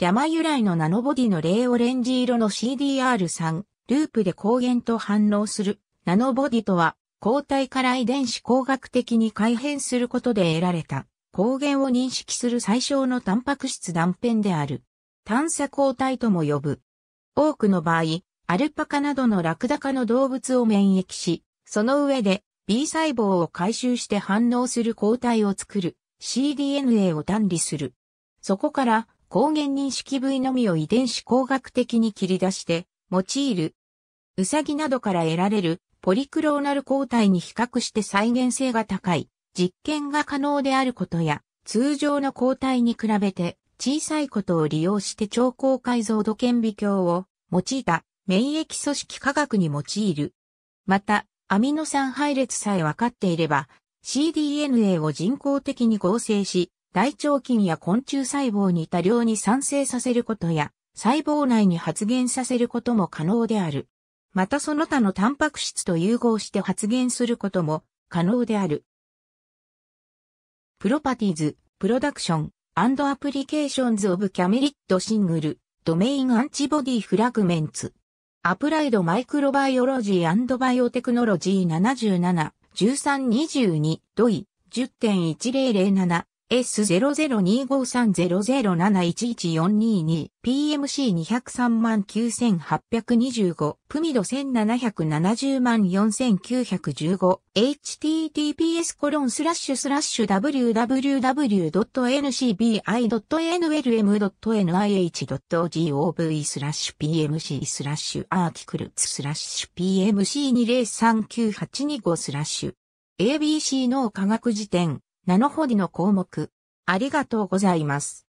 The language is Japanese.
リャマ由来のナノボディの例。オレンジ色の CDR3 ループで抗原と反応するナノボディとは抗体から遺伝子工学的に改変することで得られた抗原を認識する最小のタンパク質断片である。探査抗体とも呼ぶ。多くの場合、アルパカなどのラクダ科の動物を免疫し、その上で B 細胞を回収して反応する抗体を作る CDNA を単理する。そこから抗原認識部位のみを遺伝子工学的に切り出して用いる。ウサギなどから得られるポリクローナル抗体に比較して再現性が高い実験が可能であることや通常の抗体に比べて小さいことを利用して超高解像度顕微鏡を用いた免疫組織科学に用いる。また、アミノ酸配列さえ分かっていれば CDNA を人工的に合成し大腸菌や昆虫細胞に多量に産生させることや、細胞内に発現させることも可能である。またその他のタンパク質と融合して発現することも可能である。プロパティズ、プロダクション、アンドアプリケーションズオブキャメリッドシングル、ドメインアンチボディフラグメンツ。アプライドマイクロバイオロジーバイオテクノロジー77、1322、ドイ、10.1007、S00253007114222、PMC203 万9825、プミド1770万4915、https コロンスラッシュスラッシュ www.ncbi.nlm.nih.gov スラッシュ PMC スラッシュアーティクルスラッシュ PMC203985 2スラッシュ ABC 脳科学辞典ナノホディの項目。ありがとうございます。